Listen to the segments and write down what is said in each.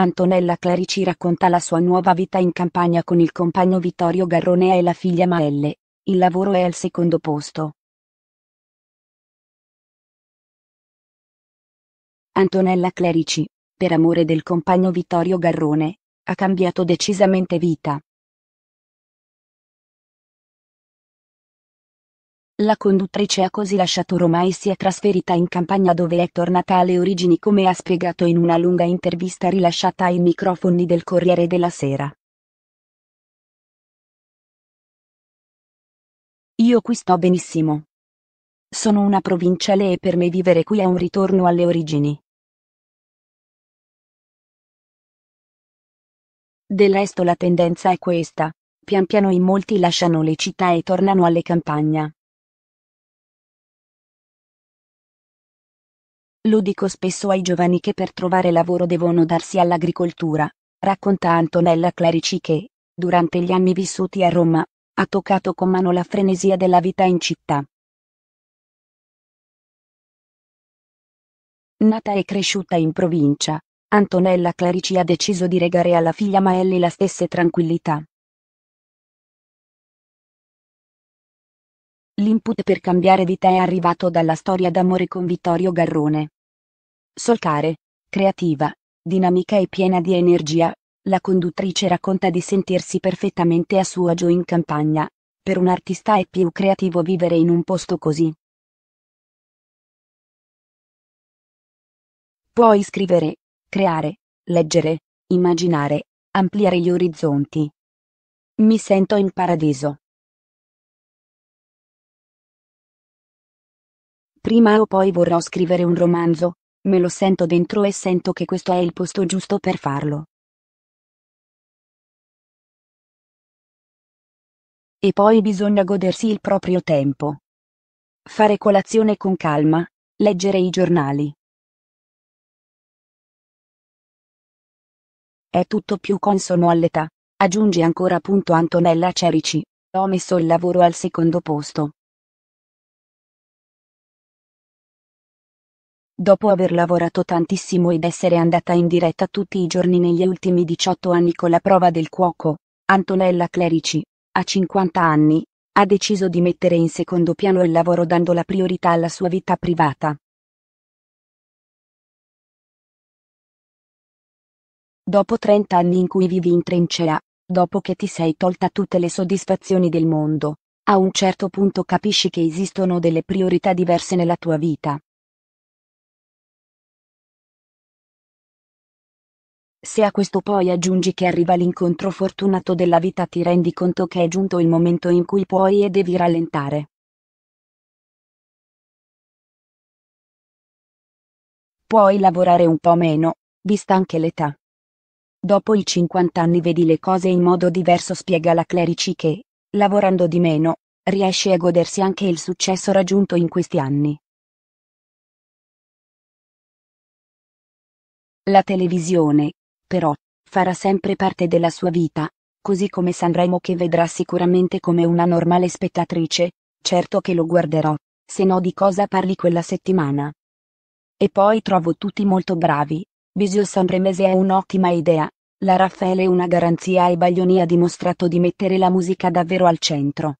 Antonella Clerici racconta la sua nuova vita in campagna con il compagno Vittorio Garronea e la figlia Maelle. Il lavoro è al secondo posto. Antonella Clerici, per amore del compagno Vittorio Garrone, ha cambiato decisamente vita. La conduttrice ha così lasciato Roma e si è trasferita in campagna dove è tornata alle origini come ha spiegato in una lunga intervista rilasciata ai microfoni del Corriere della Sera. Io qui sto benissimo. Sono una provinciale e per me vivere qui è un ritorno alle origini. Del resto la tendenza è questa, pian piano in molti lasciano le città e tornano alle campagne. Lo dico spesso ai giovani che per trovare lavoro devono darsi all'agricoltura, racconta Antonella Clerici che, durante gli anni vissuti a Roma, ha toccato con mano la frenesia della vita in città. Nata e cresciuta in provincia, Antonella Clerici ha deciso di regare alla figlia Maelli la stessa tranquillità. L'input per cambiare vita è arrivato dalla storia d'amore con Vittorio Garrone. Solcare, creativa, dinamica e piena di energia, la conduttrice racconta di sentirsi perfettamente a suo agio in campagna. Per un artista è più creativo vivere in un posto così. Puoi scrivere, creare, leggere, immaginare, ampliare gli orizzonti. Mi sento in paradiso. prima o poi vorrò scrivere un romanzo, me lo sento dentro e sento che questo è il posto giusto per farlo. E poi bisogna godersi il proprio tempo. Fare colazione con calma, leggere i giornali. È tutto più consono all'età, aggiunge ancora. Antonella Cerici, ho messo il lavoro al secondo posto. Dopo aver lavorato tantissimo ed essere andata in diretta tutti i giorni negli ultimi 18 anni con la prova del cuoco, Antonella Clerici, a 50 anni, ha deciso di mettere in secondo piano il lavoro dando la priorità alla sua vita privata. Dopo 30 anni in cui vivi in trincea, dopo che ti sei tolta tutte le soddisfazioni del mondo, a un certo punto capisci che esistono delle priorità diverse nella tua vita. Se a questo poi aggiungi che arriva l'incontro fortunato della vita ti rendi conto che è giunto il momento in cui puoi e devi rallentare. Puoi lavorare un po' meno, vista anche l'età. Dopo i 50 anni vedi le cose in modo diverso spiega la Clerici che, lavorando di meno, riesce a godersi anche il successo raggiunto in questi anni. La televisione, però, farà sempre parte della sua vita, così come Sanremo che vedrà sicuramente come una normale spettatrice, certo che lo guarderò, se no di cosa parli quella settimana. E poi trovo tutti molto bravi, Bisio Sanremese è un'ottima idea, la Raffaele è una garanzia e Baglioni ha dimostrato di mettere la musica davvero al centro.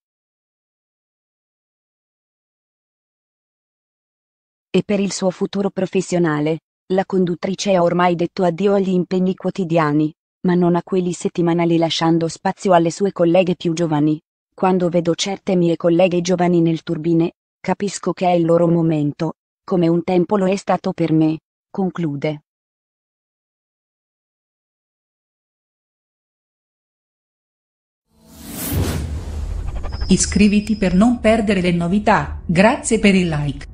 E per il suo futuro professionale, la conduttrice ha ormai detto addio agli impegni quotidiani, ma non a quelli settimanali lasciando spazio alle sue colleghe più giovani. Quando vedo certe mie colleghe giovani nel turbine, capisco che è il loro momento, come un tempo lo è stato per me, conclude. Iscriviti per non perdere le novità, grazie per il like.